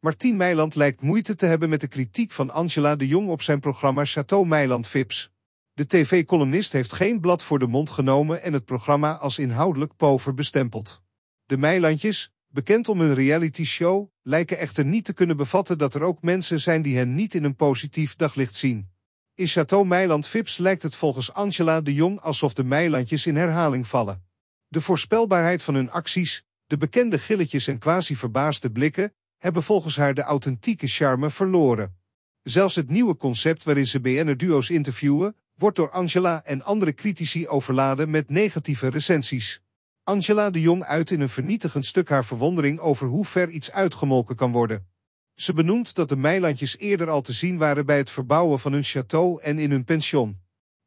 Martien Meiland lijkt moeite te hebben met de kritiek van Angela de Jong op zijn programma Chateau Meiland Vips. De tv-columnist heeft geen blad voor de mond genomen en het programma als inhoudelijk pover bestempeld. De Meilandjes, bekend om hun reality show, lijken echter niet te kunnen bevatten dat er ook mensen zijn die hen niet in een positief daglicht zien. In Chateau Meiland Vips lijkt het volgens Angela de Jong alsof de Meilandjes in herhaling vallen. De voorspelbaarheid van hun acties, de bekende gilletjes en quasi-verbaasde blikken, hebben volgens haar de authentieke charme verloren. Zelfs het nieuwe concept waarin ze bn duos interviewen, wordt door Angela en andere critici overladen met negatieve recensies. Angela de Jong uit in een vernietigend stuk haar verwondering over hoe ver iets uitgemolken kan worden. Ze benoemt dat de Meilandjes eerder al te zien waren bij het verbouwen van hun château en in hun pension.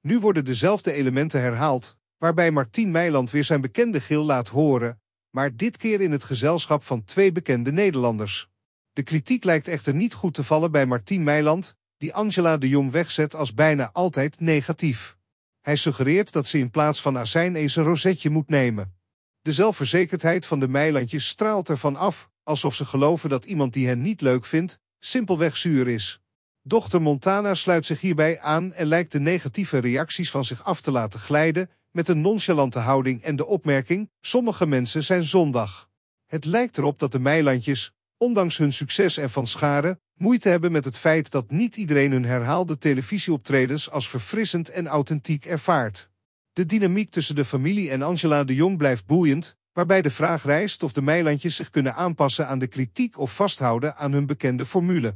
Nu worden dezelfde elementen herhaald, waarbij Martien Meiland weer zijn bekende gil laat horen, maar dit keer in het gezelschap van twee bekende Nederlanders. De kritiek lijkt echter niet goed te vallen bij Martien Meiland, die Angela de Jong wegzet als bijna altijd negatief. Hij suggereert dat ze in plaats van azijn eens een rosetje moet nemen. De zelfverzekerdheid van de Meilandjes straalt ervan af, alsof ze geloven dat iemand die hen niet leuk vindt, simpelweg zuur is. Dochter Montana sluit zich hierbij aan en lijkt de negatieve reacties van zich af te laten glijden met een nonchalante houding en de opmerking, sommige mensen zijn zondag. Het lijkt erop dat de Meilandjes, ondanks hun succes en van scharen, moeite hebben met het feit dat niet iedereen hun herhaalde televisieoptredens als verfrissend en authentiek ervaart. De dynamiek tussen de familie en Angela de Jong blijft boeiend, waarbij de vraag rijst of de Meilandjes zich kunnen aanpassen aan de kritiek of vasthouden aan hun bekende formule.